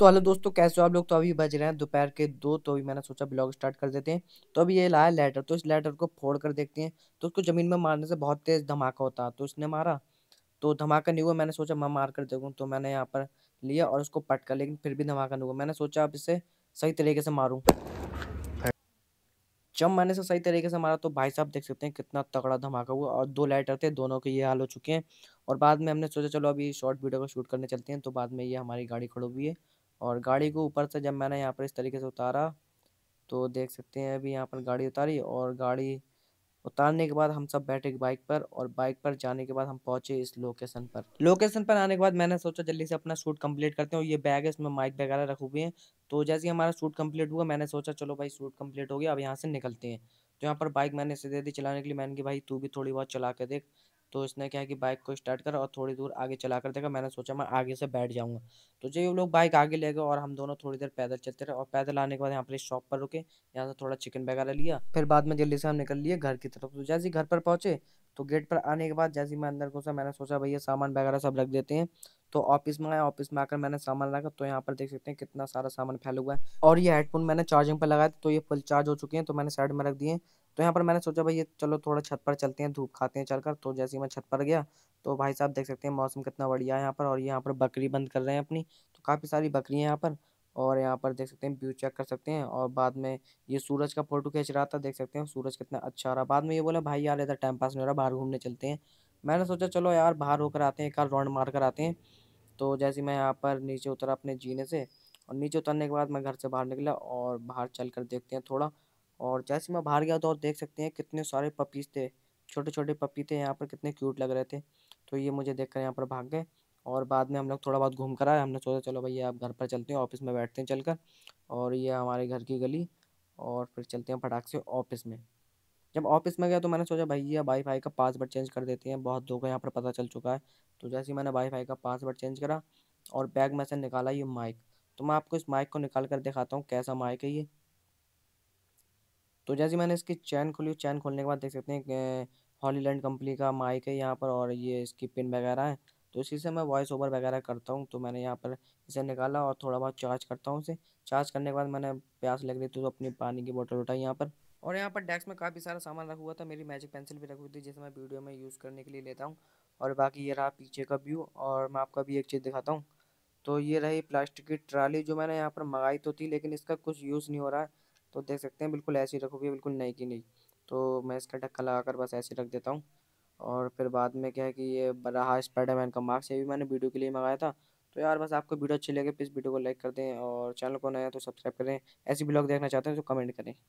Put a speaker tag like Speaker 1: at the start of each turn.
Speaker 1: तो हेलो दोस्तों कैसे हो आप लोग तो अभी बज रहे हैं दोपहर के दो तो अभी मैंने सोचा ब्लॉग स्टार्ट कर देते हैं तो अभी ये लाया लेटर तो इस लेटर को फोड़ कर देखते हैं तो उसको ज़मीन में मारने से बहुत तेज़ धमाका होता तो उसने मारा तो धमाका नहीं हुआ मैंने सोचा मैं मार कर देखूँ तो मैंने यहाँ पर लिया और उसको पटका लेकिन फिर भी धमाका नहीं हुआ मैंने सोचा अब इसे सही तरीके से मारूँ जब मैंने इसे सही तरीके से मारा तो भाई साहब देख सकते हैं कितना तगड़ा धमाका हुआ और दो लाइटर थे दोनों के ये हाल हो चुके हैं और बाद में हमने सोचा चलो अभी शॉर्ट वीडियो को शूट करने चलते हैं तो बाद में ये हमारी गाड़ी खड़ी हुई है और गाड़ी को ऊपर से जब मैंने यहाँ पर इस तरीके से उतारा तो देख सकते हैं अभी यहाँ पर गाड़ी उतारी और गाड़ी उतारने के बाद हम सब बैठे बाइक पर और बाइक पर जाने के बाद हम पहुंचे इस लोकेशन पर लोकेशन पर आने के बाद मैंने सोचा जल्दी से अपना शूट कंप्लीट करते हैं और ये बैग है इसमें माइक वगैरह रखे हुए हैं तो जैसे ही हमारा शूट कंप्लीट हुआ मैंने सोचा चलो भाई शूट कंप्लीट हो गया अब यहाँ से निकलते हैं तो यहाँ पर बाइक मैंने सीधे दी चलाने के लिए मैंने कि भाई तू भी थोड़ी बहुत चला के देख तो इसने क्या है कि बाइक को स्टार्ट कर और थोड़ी दूर आगे चला कर देखा मैंने सोचा मैं आगे से बैठ जाऊँगा तो जो ये लोग बाइक आगे ले गए और हम दोनों थोड़ी देर पैदल चलते रहे और पैदल आने के बाद यहाँ पर शॉप पर रुके यहाँ से थोड़ा चिकन वगैरह लिया फिर बाद में जल्दी से हम निकल लिए घर की तरफ तो जैसे ही घर पर पहुँचे तो गेट पर आने के बाद जैसे मैं अंदर घुसा मैंने सोचा भैया सामान वगैरह सब रख देते हैं तो ऑफिस में आया ऑफिस में आकर मैंने सामान रखा तो यहाँ पर देख सकते हैं कितना सारा सामान फैला हुआ है और ये हेडफोन मैंने चार्जिंग पर लगाया तो ये फुल चार्ज हो चुके हैं तो मैंने साइड में रख दिए तो यहाँ पर मैंने सोचा भाई ये चलो थोड़ा छत पर चलते हैं धूप खाते हैं चलकर तो जैसे ही मैं छत पर गया तो भाई साहब देख सकते हैं मौसम कितना बढ़िया है यहाँ पर और यहाँ पर बकरी बंद कर रहे हैं अपनी तो काफ़ी सारी बकरी हैं यहाँ पर और यहाँ पर देख सकते हैं व्यू चेक कर सकते हैं और बाद में ये सूरज का फोटो खींच रहा था देख सकते हैं सूरज कितना अच्छा आ रहा बाद में ये बोला भाई यार इधर टाइम पास नहीं हो रहा बाहर घूमने चलते हैं मैंने सोचा चलो यार बाहर होकर आते हैं एक बार राउंड मार कर आते हैं तो जैसे मैं यहाँ पर नीचे उतरा अपने जीने से और नीचे उतरने के बाद मैं घर से बाहर निकला और बाहर चल कर देखते हैं थोड़ा और जैसे मैं बाहर गया तो और देख सकते हैं कितने सारे पपीज थे छोटे छोटे पपी थे यहाँ पर कितने क्यूट लग रहे थे तो ये मुझे देख कर यहाँ पर भाग गए और बाद में हम लोग थोड़ा बहुत घूम कर आए हमने सोचा चलो भैया आप घर पर चलते हैं ऑफिस में बैठते हैं चल कर और ये हमारे घर की गली और फिर चलते हैं फटाक से ऑफिस में जब ऑफिस में गया तो मैंने सोचा भैया वाईफाई का पासवर्ड चेंज कर देते हैं बहुत लोगों को यहाँ पर पता चल चुका है तो जैसे ही मैंने वाईफाई का पासवर्ड चेंज करा और बैग में से निकाला ये माइक तो मैं आपको इस माइक को निकाल कर दिखाता हूँ कैसा माइक है ये तो जैसे मैंने इसकी चैन खोली चैन खोलने के बाद देख सकते हैं हॉलीलैंड कंपनी का माइक है यहाँ पर और ये इसकी पिन वगैरह है तो इसी से मैं वॉइस ओवर वगैरह करता हूँ तो मैंने यहाँ पर इसे निकाला और थोड़ा बहुत चार्ज करता हूँ इसे चार्ज करने के बाद मैंने प्यास लग रही थी तो अपनी पानी की बोतल उठाई यहाँ पर और यहाँ पर डेस्क में काफ़ी सारा सामान रखा हुआ था मेरी मैजिक पेंसिल भी रखी हुई थी जिसे मैं वीडियो में यूज़ करने के लिए लेता हूँ और बाकी ये रहा पीछे का व्यू और मैं आपका भी एक चीज़ दिखाता हूँ तो ये रही प्लास्टिक की ट्राली जो मैंने यहाँ पर मंगाई तो थी लेकिन इसका कुछ यूज़ नहीं हो रहा है तो देख सकते हैं बिल्कुल ऐसी रखो भी बिल्कुल नई की नहीं तो मैं इसका ढक्का लगा कर बस ऐसे रख देता हूँ और फिर बाद में क्या है कि ये रहा स्पाइडरमैन का मार्क्स ये भी मैंने वीडियो के लिए मंगाया था तो यार बस आपको वीडियो अच्छी लगे प्लीज़ वीडियो को लाइक कर दें और चैनल को नया तो सब्सक्राइब करें ऐसी ब्लॉग देखना चाहते हैं तो कमेंट करें